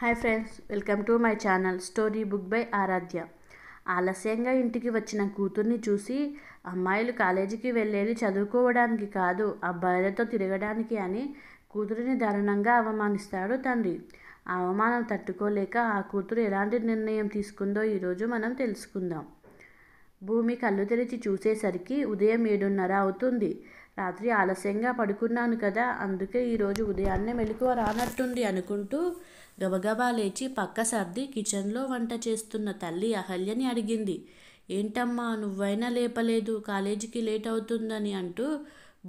hi friends welcome to my channel story book by Aaradhya ఆలస్యంగా ఇంటికి వచ్చిన కూతుర్ని చూసి అమ్మాయిలు కాలేజీకి వెళ్ళేది చదువుకోవడానికి కాదు అబ్బాయిలతో తిరగడానికి అని కూతురిని దారుణంగా అవమానిస్తాడు తండ్రి అవమానం తట్టుకోలేక ఆ కూతురు ఎలాంటి నిర్ణయం తీసుకుందో ఈరోజు మనం తెలుసుకుందాం భూమి కళ్ళు తెరిచి చూసేసరికి ఉదయం ఏడున్నర అవుతుంది రాత్రి ఆలస్యంగా పడుకున్నాను కదా అందుకే ఈరోజు ఉదయాన్నే మెలకువ రానట్టుంది అనుకుంటూ గబగబా లేచి పక్క సర్ది కిచెన్లో వంట చేస్తున్న తల్లి అహల్యని అడిగింది ఏంటమ్మా నువ్వైనా లేపలేదు కాలేజీకి లేట్ అవుతుందని అంటూ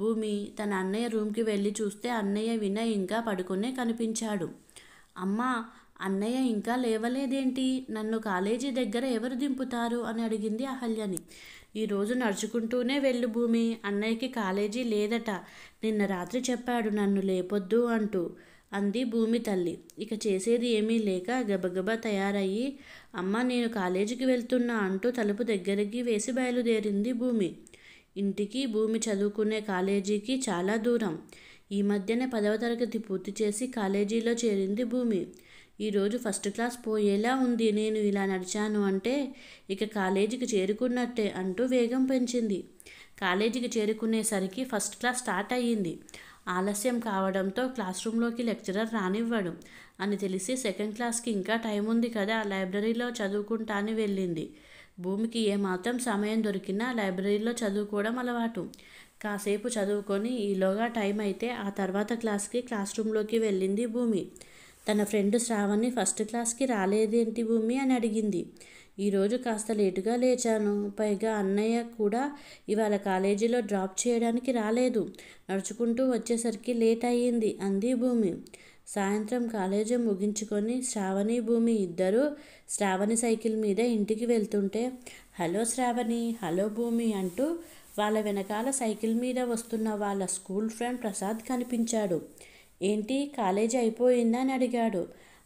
భూమి తన అన్నయ్య రూమ్కి వెళ్ళి చూస్తే అన్నయ్య వినయ్ ఇంకా పడుకునే కనిపించాడు అమ్మా అన్నయ్య ఇంకా లేవలేదేంటి నన్ను కాలేజీ దగ్గర ఎవరు దింపుతారు అని అడిగింది అహల్యని ఈరోజు నడుచుకుంటూనే వెళ్ళు భూమి అన్నయ్యకి కాలేజీ లేదట నిన్న రాత్రి చెప్పాడు నన్ను లేపొద్దు అంటూ అంది భూమి తల్లి ఇక చేసేది ఏమీ లేక గబగబా తయారయ్యి అమ్మ నేను కాలేజీకి వెళ్తున్నా అంటూ తలుపు దగ్గరికి వేసి బయలుదేరింది భూమి ఇంటికి భూమి చదువుకునే కాలేజీకి చాలా దూరం ఈ మధ్యనే పదవ తరగతి పూర్తి చేసి కాలేజీలో చేరింది భూమి ఈరోజు ఫస్ట్ క్లాస్ పోయేలా ఉంది నేను ఇలా నడిచాను అంటే ఇక కాలేజీకి చేరుకున్నట్టే అంటూ వేగం పెంచింది కాలేజీకి చేరుకునేసరికి ఫస్ట్ క్లాస్ స్టార్ట్ అయ్యింది ఆలస్యం కావడంతో క్లాస్ రూమ్లోకి లెక్చరర్ రానివ్వడు అని తెలిసి సెకండ్ క్లాస్కి ఇంకా టైం ఉంది కదా లైబ్రరీలో అని వెళ్ళింది భూమికి ఏమాత్రం సమయం దొరికినా లైబ్రరీలో చదువుకోవడం అలవాటు కాసేపు చదువుకొని ఈలోగా టైం అయితే ఆ తర్వాత క్లాస్కి క్లాస్ రూమ్లోకి వెళ్ళింది భూమి తన ఫ్రెండ్ శ్రావణి ఫస్ట్ క్లాస్కి రాలేదేంటి భూమి అని అడిగింది ఈరోజు కాస్త లేటుగా లేచాను పైగా అన్నయ్య కూడా ఇవాళ కాలేజీలో డ్రాప్ చేయడానికి రాలేదు నడుచుకుంటూ వచ్చేసరికి లేట్ అయ్యింది అంది భూమి సాయంత్రం కాలేజీ ముగించుకొని శ్రావణి భూమి ఇద్దరు శ్రావణి సైకిల్ మీద ఇంటికి వెళ్తుంటే హలో శ్రావణి హలో భూమి అంటూ వాళ్ళ వెనకాల సైకిల్ మీద వస్తున్న వాళ్ళ స్కూల్ ఫ్రెండ్ ప్రసాద్ కనిపించాడు ఏంటి కాలేజీ అయిపోయిందా అని అడిగాడు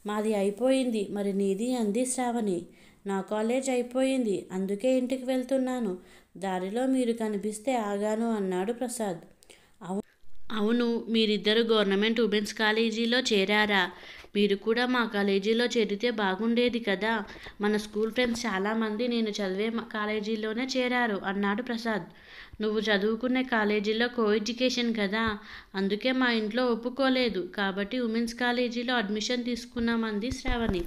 మాది అయిపోయింది మరి నీది అంది శ్రావణి నా కాలేజ్ అయిపోయింది అందుకే ఇంటికి వెళ్తున్నాను దారిలో మీరు కనిపిస్తే ఆగాను అన్నాడు ప్రసాద్ అవును అవును మీరిద్దరు గవర్నమెంట్ ఉమెన్స్ కాలేజీలో చేరారా మీరు కూడా మా కాలేజీలో చేరితే బాగుండేది కదా మన స్కూల్ ఫ్రెండ్స్ చాలామంది నేను చదివే కాలేజీలోనే చేరారు అన్నాడు ప్రసాద్ నువ్వు చదువుకునే కాలేజీలో కో ఎడ్యుకేషన్ కదా అందుకే మా ఇంట్లో ఒప్పుకోలేదు కాబట్టి ఉమెన్స్ కాలేజీలో అడ్మిషన్ తీసుకున్నామంది శ్రావణి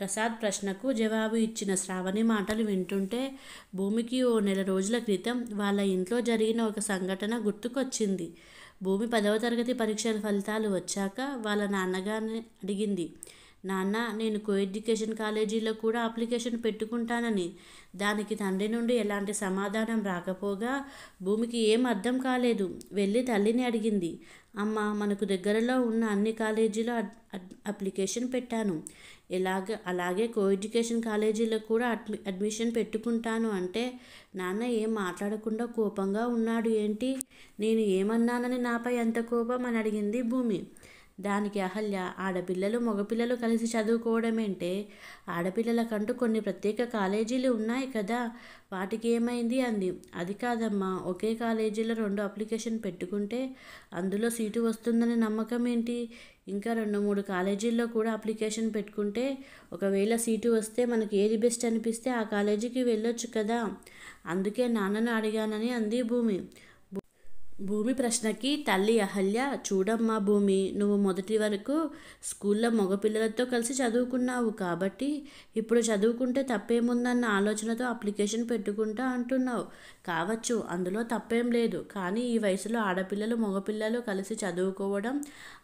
ప్రసాద్ ప్రశ్నకు జవాబు ఇచ్చిన శ్రావణి మాటలు వింటుంటే భూమికి ఓ నెల రోజుల క్రితం వాళ్ళ ఇంట్లో జరిగిన ఒక సంఘటన గుర్తుకొచ్చింది భూమి పదవ తరగతి పరీక్షల ఫలితాలు వచ్చాక వాళ్ళ నాన్నగారిని అడిగింది నాన్న నేను కో ఎడ్యుకేషన్ కాలేజీలో కూడా అప్లికేషన్ పెట్టుకుంటానని దానికి తండ్రి నుండి ఎలాంటి సమాధానం రాకపోగా భూమికి ఏం అర్థం కాలేదు వెళ్ళి తల్లిని అడిగింది అమ్మ మనకు దగ్గరలో ఉన్న అన్ని కాలేజీలో అప్లికేషన్ పెట్టాను ఇలాగ అలాగే కో ఎడ్యుకేషన్ కాలేజీలో కూడా అడ్మి అడ్మిషన్ పెట్టుకుంటాను అంటే నాన్న ఏం మాట్లాడకుండా కోపంగా ఉన్నాడు ఏంటి నేను ఏమన్నానని నాపై ఎంత కోపం అని అడిగింది భూమి దానికి అహల్య ఆడపిల్లలు మగపిల్లలు కలిసి చదువుకోవడమేంటే ఆడపిల్లలకంటూ కొన్ని ప్రత్యేక కాలేజీలు ఉన్నాయి కదా వాటికి ఏమైంది అంది అది కాదమ్మా ఒకే కాలేజీలో రెండు అప్లికేషన్ పెట్టుకుంటే అందులో సీటు వస్తుందనే నమ్మకం ఏంటి ఇంకా రెండు మూడు కాలేజీల్లో కూడా అప్లికేషన్ పెట్టుకుంటే ఒకవేళ సీటు వస్తే మనకి ఏది బెస్ట్ అనిపిస్తే ఆ కాలేజీకి వెళ్ళొచ్చు కదా అందుకే నాన్నను అడిగానని అంది భూమి భూమి ప్రశ్నకి తల్లి అహల్య చూడమ్మా భూమి నువ్వు మొదటి వరకు స్కూల్లో మగపిల్లలతో కలిసి చదువుకున్నావు కాబట్టి ఇప్పుడు చదువుకుంటే తప్పేముందన్న ఆలోచనతో అప్లికేషన్ పెట్టుకుంటా అంటున్నావు కావచ్చు అందులో తప్పేం లేదు కానీ ఈ వయసులో ఆడపిల్లలు మగపిల్లలు కలిసి చదువుకోవడం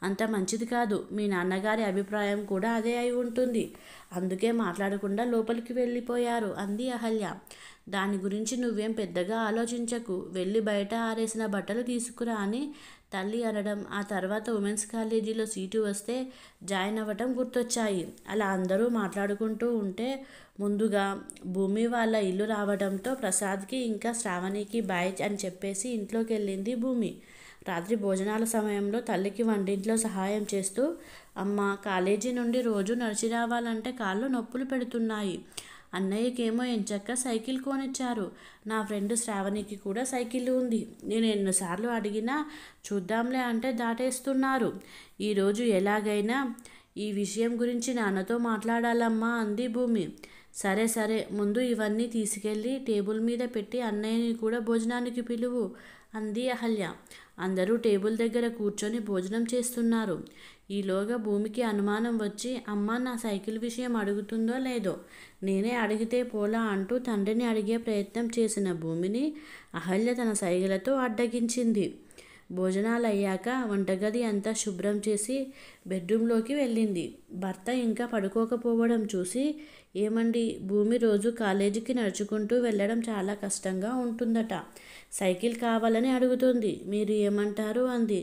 అంత మంచిది కాదు మీ నాన్నగారి అభిప్రాయం కూడా అదే అయి ఉంటుంది అందుకే మాట్లాడకుండా లోపలికి వెళ్ళిపోయారు అంది అహల్య దాని గురించి నువ్వేం పెద్దగా ఆలోచించకు వెళ్ళి బయట ఆరేసిన బట్టలు తీసుకురా అని తల్లి అనడం ఆ తర్వాత ఉమెన్స్ కాలేజీలో సీటు వస్తే జాయిన్ అవ్వటం గుర్తొచ్చాయి అలా అందరూ మాట్లాడుకుంటూ ఉంటే ముందుగా భూమి వాళ్ళ ఇల్లు రావడంతో ప్రసాద్కి ఇంకా శ్రావణికి బాయ్ అని చెప్పేసి ఇంట్లోకి వెళ్ళింది భూమి రాత్రి భోజనాల సమయంలో తల్లికి వంటింట్లో సహాయం చేస్తూ అమ్మ కాలేజీ నుండి రోజు నడిచి రావాలంటే కాళ్ళు నొప్పులు పెడుతున్నాయి అన్నయ్యకేమో ఎంచక్క సైకిల్ కొనిచ్చారు నా ఫ్రెండ్ శ్రావణికి కూడా సైకిల్ ఉంది నేను ఎన్నోసార్లు అడిగినా చూద్దాంలే అంటే దాటేస్తున్నారు ఈరోజు ఎలాగైనా ఈ విషయం గురించి నాన్నతో మాట్లాడాలమ్మా అంది భూమి సరే సరే ముందు ఇవన్నీ తీసుకెళ్ళి టేబుల్ మీద పెట్టి అన్నయ్యని కూడా భోజనానికి పిలువు అంది అహల్య అందరూ టేబుల్ దగ్గర కూర్చొని భోజనం చేస్తున్నారు ఈలోగా భూమికి అనుమానం వచ్చి అమ్మ నా సైకిల్ విషయం అడుగుతుందో లేదో నేనే అడిగితే పోలా అంటూ తండ్రిని అడిగే ప్రయత్నం చేసిన భూమిని అహల్య తన సైగలతో అడ్డగించింది భోజనాలు అయ్యాక వంటగది అంతా శుభ్రం చేసి బెడ్రూమ్లోకి వెళ్ళింది భర్త ఇంకా పడుకోకపోవడం చూసి ఏమండి భూమి రోజు కాలేజీకి నడుచుకుంటూ వెళ్ళడం చాలా కష్టంగా ఉంటుందట సైకిల్ కావాలని అడుగుతుంది మీరు ఏమంటారు అంది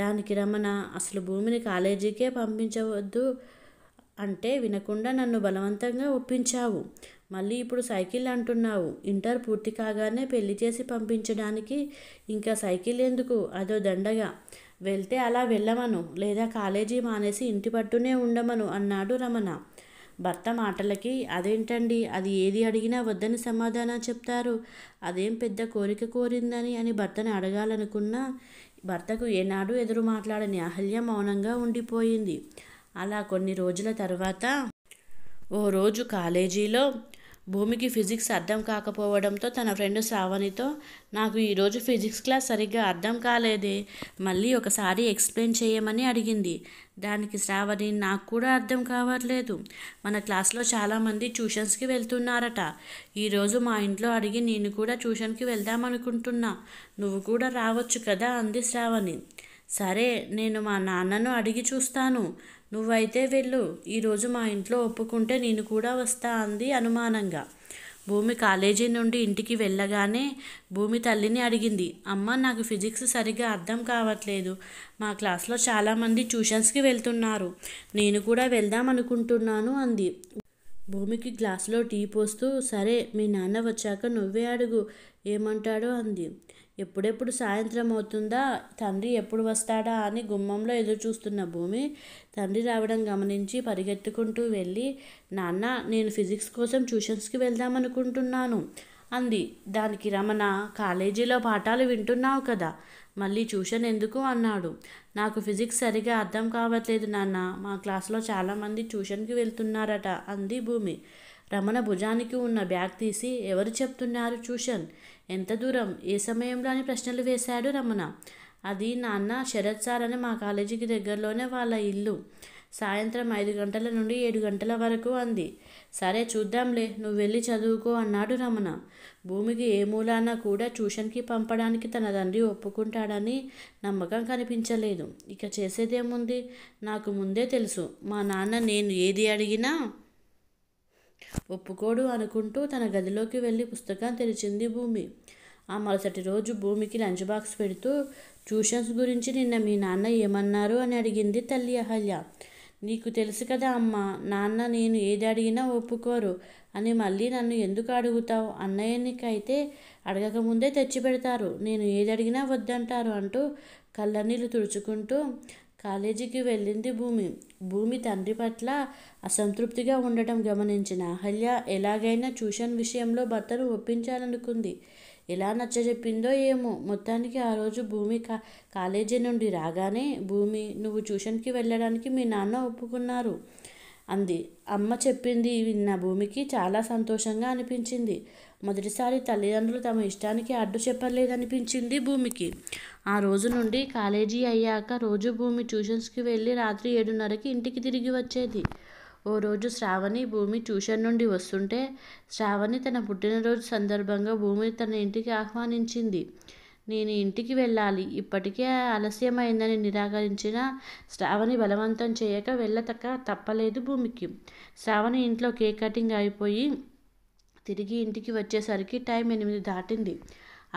దానికి రమణ అసలు భూమిని కాలేజీకే పంపించవద్దు అంటే వినకుండా నన్ను బలవంతంగా ఒప్పించావు మళ్ళీ ఇప్పుడు సైకిల్ అంటున్నావు ఇంటర్ పూర్తి కాగానే పెళ్లి చేసి పంపించడానికి ఇంకా సైకిల్ ఎందుకు అదో దండగా వెళ్తే అలా వెళ్ళమను లేదా కాలేజీ మానేసి ఇంటి పట్టునే ఉండమను అన్నాడు రమణ భర్త మాటలకి అదేంటండి అది ఏది అడిగినా వద్దని సమాధానం చెప్తారు అదేం పెద్ద కోరిక కోరిందని అని భర్తను అడగాలనుకున్నా భర్తకు ఏనాడు ఎదురు మాట్లాడని అహల్య మౌనంగా ఉండిపోయింది అలా కొన్ని రోజుల తర్వాత ఓ రోజు కాలేజీలో భూమికి ఫిజిక్స్ అర్థం కాకపోవడంతో తన ఫ్రెండ్ శ్రావణితో నాకు ఈరోజు ఫిజిక్స్ క్లాస్ సరిగ్గా అర్థం కాలేదే మళ్ళీ ఒకసారి ఎక్స్ప్లెయిన్ చేయమని అడిగింది దానికి శ్రావణి నాకు కూడా అర్థం కావట్లేదు మన క్లాస్లో చాలామంది ట్యూషన్స్కి వెళ్తున్నారట ఈరోజు మా ఇంట్లో అడిగి నేను కూడా ట్యూషన్కి వెళ్దామనుకుంటున్నా నువ్వు కూడా రావచ్చు కదా అంది శ్రావణి సరే నేను మా నాన్నను అడిగి చూస్తాను నువ్వైతే వెళ్ళు ఈరోజు మా ఇంట్లో ఒప్పుకుంటే నేను కూడా వస్తా అంది అనుమానంగా భూమి కాలేజీ నుండి ఇంటికి వెళ్ళగానే భూమి తల్లిని అడిగింది అమ్మ నాకు ఫిజిక్స్ సరిగ్గా అర్థం కావట్లేదు మా క్లాస్లో చాలామంది ట్యూషన్స్కి వెళ్తున్నారు నేను కూడా వెళ్దాం అనుకుంటున్నాను అంది భూమికి గ్లాసులో టీ పోస్తూ సరే మీ నాన్న వచ్చాక నువ్వే అడుగు ఏమంటాడో అంది ఎప్పుడెప్పుడు సాయంత్రం అవుతుందా తండ్రి ఎప్పుడు వస్తాడా అని గుమ్మంలో ఎదురుచూస్తున్న భూమి తండ్రి రావడం గమనించి పరిగెత్తుకుంటూ వెళ్ళి నాన్న నేను ఫిజిక్స్ కోసం ట్యూషన్స్కి వెళ్దామనుకుంటున్నాను అంది దానికి రమణ కాలేజీలో పాఠాలు వింటున్నావు కదా మళ్ళీ ట్యూషన్ ఎందుకు అన్నాడు నాకు ఫిజిక్స్ సరిగా అర్థం కావట్లేదు నాన్న మా క్లాస్లో చాలామంది ట్యూషన్కి వెళ్తున్నారట అంది భూమి రమణ భుజానికి ఉన్న బ్యాగ్ తీసి ఎవరు చెప్తున్నారు ట్యూషన్ ఎంత దూరం ఏ సమయంలో అని ప్రశ్నలు వేశాడు రమణ అది నాన్న శరత్ సార్ అని మా కాలేజీకి దగ్గరలోనే వాళ్ళ ఇల్లు సాయంత్రం ఐదు గంటల నుండి ఏడు గంటల వరకు అంది సరే చూద్దాంలే నువ్వు వెళ్ళి చదువుకో అన్నాడు రమణ భూమికి ఏ మూలాన కూడా ట్యూషన్కి పంపడానికి తన తండ్రి ఒప్పుకుంటాడని నమ్మకం కనిపించలేదు ఇక చేసేదేముంది నాకు ముందే తెలుసు మా నాన్న నేను ఏది అడిగినా ఒప్పుకోడు అనుకుంటూ తన గదిలోకి వెళ్ళి పుస్తకం తెరిచింది భూమి ఆ మరుసటి రోజు భూమికి లంచ్ బాక్స్ పెడుతూ ట్యూషన్స్ గురించి నిన్న మీ నాన్న ఏమన్నారు అని అడిగింది తల్లి అహల్య నీకు తెలుసు కదా అమ్మ నాన్న నేను ఏది అడిగినా ఒప్పుకోరు అని మళ్ళీ నన్ను ఎందుకు అడుగుతావు అన్నయ్యనికైతే అడగకముందే తెచ్చి పెడతారు నేను ఏది అడిగినా వద్దంటారు అంటూ నీళ్ళు తుడుచుకుంటూ కాలేజీకి వెళ్ళింది భూమి భూమి తండ్రి పట్ల అసంతృప్తిగా ఉండటం గమనించిన అహల్య ఎలాగైనా ట్యూషన్ విషయంలో భర్తను ఒప్పించాలనుకుంది ఎలా నచ్చజెప్పిందో ఏమో మొత్తానికి ఆ రోజు భూమి కా కాలేజీ నుండి రాగానే భూమి నువ్వు ట్యూషన్కి వెళ్ళడానికి మీ నాన్న ఒప్పుకున్నారు అంది అమ్మ చెప్పింది విన్న భూమికి చాలా సంతోషంగా అనిపించింది మొదటిసారి తల్లిదండ్రులు తమ ఇష్టానికి అడ్డు చెప్పలేదనిపించింది భూమికి ఆ రోజు నుండి కాలేజీ అయ్యాక రోజు భూమి ట్యూషన్స్కి వెళ్ళి రాత్రి ఏడున్నరకి ఇంటికి తిరిగి వచ్చేది ఓ రోజు శ్రావణి భూమి ట్యూషన్ నుండి వస్తుంటే శ్రావణి తన పుట్టినరోజు సందర్భంగా భూమిని తన ఇంటికి ఆహ్వానించింది నేను ఇంటికి వెళ్ళాలి ఇప్పటికే ఆలస్యమైందని నిరాకరించిన శ్రావణి బలవంతం చేయక వెళ్ళతక తప్పలేదు భూమికి శ్రావణి ఇంట్లో కేక్ కటింగ్ అయిపోయి తిరిగి ఇంటికి వచ్చేసరికి టైం ఎనిమిది దాటింది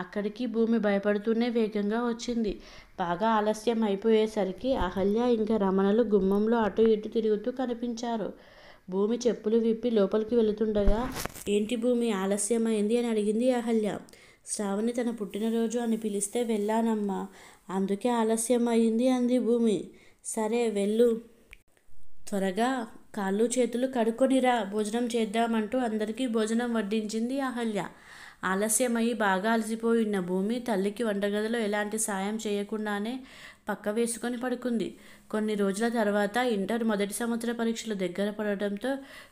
అక్కడికి భూమి భయపడుతూనే వేగంగా వచ్చింది బాగా ఆలస్యం అయిపోయేసరికి అహల్య ఇంకా రమణలు గుమ్మంలో అటు ఇటు తిరుగుతూ కనిపించారు భూమి చెప్పులు విప్పి లోపలికి వెళుతుండగా ఏంటి భూమి ఆలస్యమైంది అని అడిగింది అహల్య శ్రావణి తన పుట్టినరోజు అని పిలిస్తే వెళ్ళానమ్మా అందుకే ఆలస్యం అయింది అంది భూమి సరే వెళ్ళు త్వరగా కాళ్ళు చేతులు కడుక్కొనిరా భోజనం చేద్దామంటూ అందరికీ భోజనం వడ్డించింది అహల్య ఆలస్యమై బాగా అలసిపోయి ఉన్న భూమి తల్లికి వంటగదిలో ఎలాంటి సాయం చేయకుండానే పక్క వేసుకొని పడుకుంది కొన్ని రోజుల తర్వాత ఇంటర్ మొదటి సంవత్సర పరీక్షలు దగ్గర పడడంతో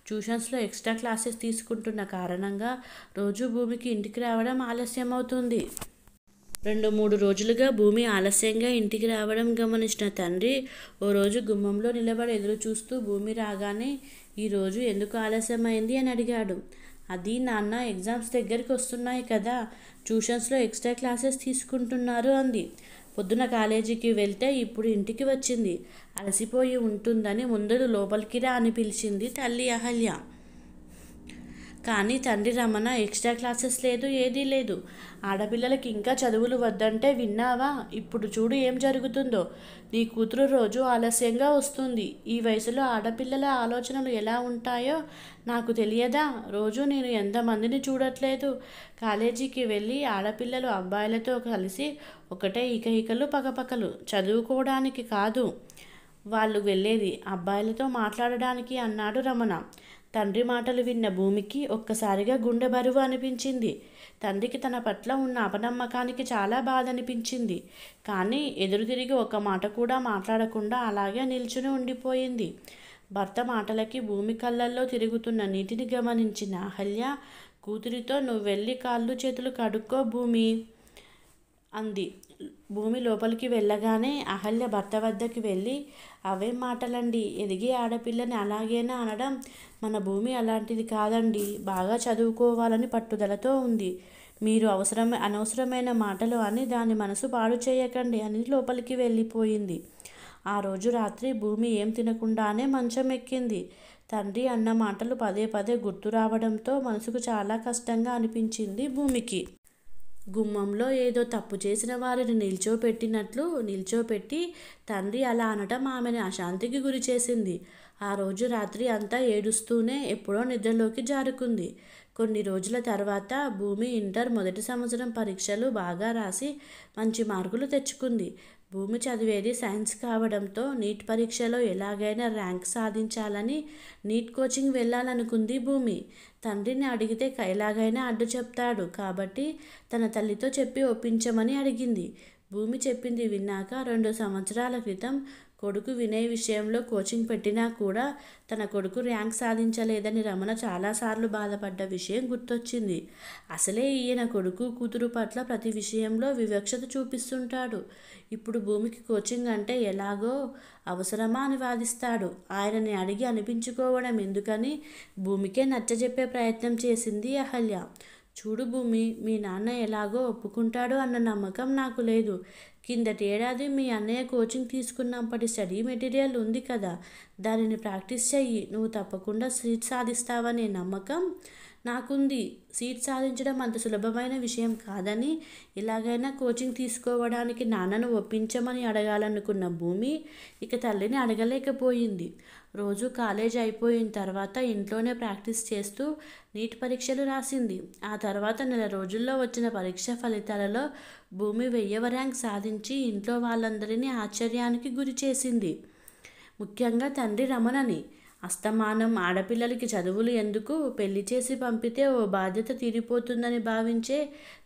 ట్యూషన్స్లో ఎక్స్ట్రా క్లాసెస్ తీసుకుంటున్న కారణంగా రోజు భూమికి ఇంటికి రావడం ఆలస్యం అవుతుంది రెండు మూడు రోజులుగా భూమి ఆలస్యంగా ఇంటికి రావడం గమనించిన తండ్రి ఓ రోజు గుమ్మంలో నిలబడి ఎదురు చూస్తూ భూమి రాగానే ఈరోజు ఎందుకు ఆలస్యమైంది అని అడిగాడు అది నాన్న ఎగ్జామ్స్ దగ్గరికి వస్తున్నాయి కదా ట్యూషన్స్లో ఎక్స్ట్రా క్లాసెస్ తీసుకుంటున్నారు అంది పొద్దున కాలేజీకి వెళ్తే ఇప్పుడు ఇంటికి వచ్చింది అలసిపోయి ఉంటుందని ముందడు లోపలికి రా అని పిలిచింది తల్లి అహల్య కానీ తండ్రి రమణ ఎక్స్ట్రా క్లాసెస్ లేదు ఏదీ లేదు ఆడపిల్లలకి ఇంకా చదువులు వద్దంటే విన్నావా ఇప్పుడు చూడు ఏం జరుగుతుందో నీ కూతురు రోజు ఆలస్యంగా వస్తుంది ఈ వయసులో ఆడపిల్లల ఆలోచనలు ఎలా ఉంటాయో నాకు తెలియదా రోజు నేను ఎంతమందిని చూడట్లేదు కాలేజీకి వెళ్ళి ఆడపిల్లలు అబ్బాయిలతో కలిసి ఒకటే ఇక ఇకలు పకపకలు చదువుకోవడానికి కాదు వాళ్ళు వెళ్ళేది అబ్బాయిలతో మాట్లాడడానికి అన్నాడు రమణ తండ్రి మాటలు విన్న భూమికి ఒక్కసారిగా గుండె బరువు అనిపించింది తండ్రికి తన పట్ల ఉన్న అపనమ్మకానికి చాలా బాధ అనిపించింది కానీ ఎదురు తిరిగి ఒక మాట కూడా మాట్లాడకుండా అలాగే నిల్చుని ఉండిపోయింది భర్త మాటలకి భూమి కళ్ళల్లో తిరుగుతున్న నీటిని గమనించిన అహల్య కూతురితో నువ్వు వెళ్ళి కాళ్ళు చేతులు కడుక్కో భూమి అంది భూమి లోపలికి వెళ్ళగానే అహల్య భర్త వద్దకి వెళ్ళి అవే మాటలండి ఎదిగే ఆడపిల్లని అలాగేనా అనడం మన భూమి అలాంటిది కాదండి బాగా చదువుకోవాలని పట్టుదలతో ఉంది మీరు అవసరమ అనవసరమైన మాటలు అని దాని మనసు పాడు చేయకండి అని లోపలికి వెళ్ళిపోయింది ఆ రోజు రాత్రి భూమి ఏం తినకుండానే మంచం ఎక్కింది తండ్రి అన్న మాటలు పదే పదే గుర్తు రావడంతో మనసుకు చాలా కష్టంగా అనిపించింది భూమికి గుమ్మంలో ఏదో తప్పు చేసిన వారిని నిల్చోపెట్టినట్లు నిల్చోపెట్టి తండ్రి అలా అనటం ఆమెను అశాంతికి గురి చేసింది ఆ రోజు రాత్రి అంతా ఏడుస్తూనే ఎప్పుడో నిద్రలోకి జారుకుంది కొన్ని రోజుల తర్వాత భూమి ఇంటర్ మొదటి సంవత్సరం పరీక్షలు బాగా రాసి మంచి మార్కులు తెచ్చుకుంది భూమి చదివేది సైన్స్ కావడంతో నీట్ పరీక్షలో ఎలాగైనా ర్యాంక్ సాధించాలని నీట్ కోచింగ్ వెళ్ళాలనుకుంది భూమి తండ్రిని అడిగితే ఎలాగైనా అడ్డు చెప్తాడు కాబట్టి తన తల్లితో చెప్పి ఒప్పించమని అడిగింది భూమి చెప్పింది విన్నాక రెండు సంవత్సరాల క్రితం కొడుకు వినయ్ విషయంలో కోచింగ్ పెట్టినా కూడా తన కొడుకు ర్యాంక్ సాధించలేదని రమణ చాలాసార్లు బాధపడ్డ విషయం గుర్తొచ్చింది అసలే ఈయన కొడుకు కూతురు పట్ల ప్రతి విషయంలో వివక్షత చూపిస్తుంటాడు ఇప్పుడు భూమికి కోచింగ్ అంటే ఎలాగో అవసరమా అని వాదిస్తాడు ఆయనని అడిగి అనిపించుకోవడం ఎందుకని భూమికే నచ్చజెప్పే ప్రయత్నం చేసింది అహల్య చూడు భూమి మీ నాన్న ఎలాగో ఒప్పుకుంటాడు అన్న నమ్మకం నాకు లేదు కిందటి ఏడాది మీ అన్నయ్య కోచింగ్ తీసుకున్నప్పటి స్టడీ మెటీరియల్ ఉంది కదా దానిని ప్రాక్టీస్ చెయ్యి నువ్వు తప్పకుండా సీట్ సాధిస్తావనే నమ్మకం నాకుంది సీట్ సాధించడం అంత సులభమైన విషయం కాదని ఎలాగైనా కోచింగ్ తీసుకోవడానికి నాన్నను ఒప్పించమని అడగాలనుకున్న భూమి ఇక తల్లిని అడగలేకపోయింది రోజు కాలేజ్ అయిపోయిన తర్వాత ఇంట్లోనే ప్రాక్టీస్ చేస్తూ నీట్ పరీక్షలు రాసింది ఆ తర్వాత నెల రోజుల్లో వచ్చిన పరీక్ష ఫలితాలలో భూమి వెయ్యవ ర్యాంక్ సాధించి ఇంట్లో వాళ్ళందరినీ ఆశ్చర్యానికి గురి చేసింది ముఖ్యంగా తండ్రి రమణని అస్తమానం ఆడపిల్లలకి చదువులు ఎందుకు పెళ్లి చేసి పంపితే ఓ బాధ్యత తీరిపోతుందని భావించే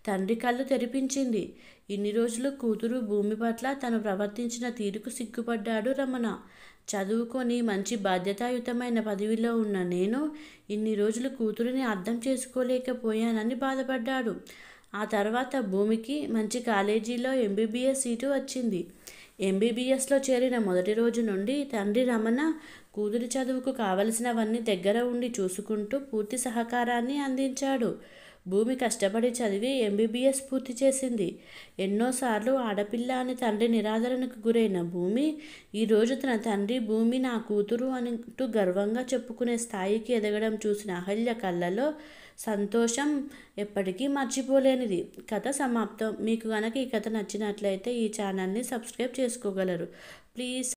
తండ్రి కళ్ళు తెరిపించింది ఇన్ని రోజులు కూతురు భూమి పట్ల తను ప్రవర్తించిన తీరుకు సిగ్గుపడ్డాడు రమణ చదువుకొని మంచి బాధ్యతాయుతమైన పదవిలో ఉన్న నేను ఇన్ని రోజులు కూతురిని అర్థం చేసుకోలేకపోయానని బాధపడ్డాడు ఆ తర్వాత భూమికి మంచి కాలేజీలో ఎంబీబీఎస్ సీటు వచ్చింది ఎంబీబీఎస్లో చేరిన మొదటి రోజు నుండి తండ్రి రమణ కూతురి చదువుకు కావలసినవన్నీ దగ్గర ఉండి చూసుకుంటూ పూర్తి సహకారాన్ని అందించాడు భూమి కష్టపడి చదివి ఎంబీబీఎస్ పూర్తి చేసింది ఎన్నోసార్లు ఆడపిల్ల అని తండ్రి నిరాదరణకు గురైన భూమి ఈరోజు తన తండ్రి భూమి నా కూతురు అంటూ గర్వంగా చెప్పుకునే స్థాయికి ఎదగడం చూసిన అహల్య కళ్ళలో సంతోషం ఎప్పటికీ మర్చిపోలేనిది కథ సమాప్తం మీకు కనుక ఈ కథ నచ్చినట్లయితే ఈ ఛానల్ని సబ్స్క్రైబ్ చేసుకోగలరు ప్లీజ్